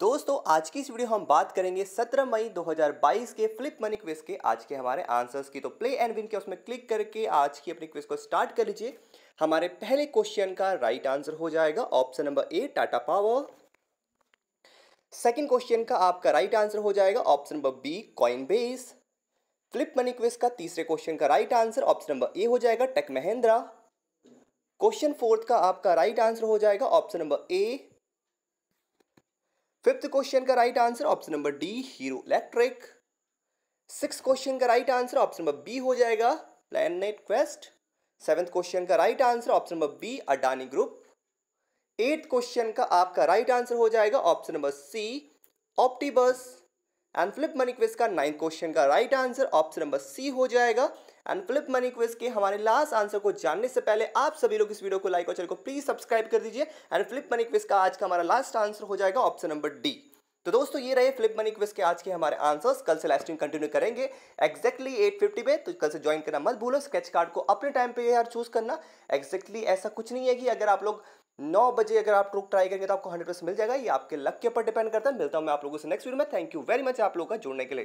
दोस्तों आज की इस वीडियो हम बात करेंगे 17 मई 2022 के फ्लिप मनी क्विज के आज के हमारे आंसर्स की तो प्ले एंड विन के उसमें क्लिक करके आज की अपनी क्विज को स्टार्ट कर लीजिए हमारे पहले क्वेश्चन का राइट आंसर हो जाएगा option number A Tata power second question का आपका राइट आंसर हो जाएगा option number B Coinbase flip money quiz का तीसरे क्वेश्चन का right answer option number A हो जाएगा टेक महेंद्रा क्वेश्चन फोर्थ का आपका राइट आंसर हो जाएगा option number A fifth question का right answer option number D Hero electric six question का right answer option number B हो जाएगा प्लैनेट क्वेस्ट सेवेंथ क्वेश्चन का right answer option number B Adani group eighth question का आपका right answer हो जाएगा option number C Optibus and flip money quiz का ninth question का right answer option number C हो जाएगा एंड फ्लिप मनी क्विज के हमारे लास्ट आंसर को जानने से पहले आप सभी लोग इस वीडियो को लाइक और चैनल को प्लीज सब्सक्राइब कर दीजिए एंड फ्लिप मनी क्विज का आज का हमारा लास्ट आंसर हो जाएगा ऑप्शन नंबर डी तो दोस्तों ये रहे फ्लिप मनी क्विज के आज के हमारे आंसर्स कल से लास्टिंग कंटिन्यू करेंगे एक्जैक्टली एट फिफ्टी पे तो कल से ज्वाइन करना मत भूलो स्केच कार्ड को अपने टाइम पे यार चूज करना एक्जैक्टली exactly ऐसा कुछ नहीं है कि अगर आप लोग नौ बजे अगर आप लोग ट्राई करेंगे तो आपको हंड्रेड परसेंट मिल जाएगा ये आपके लक के ऊपर डिपेंड करता है मिलता हूँ मैं आप लोगों से नेक्स्ट वीडियो में थैंक यू वेरी मच आप लोगों का जुड़ने के लिए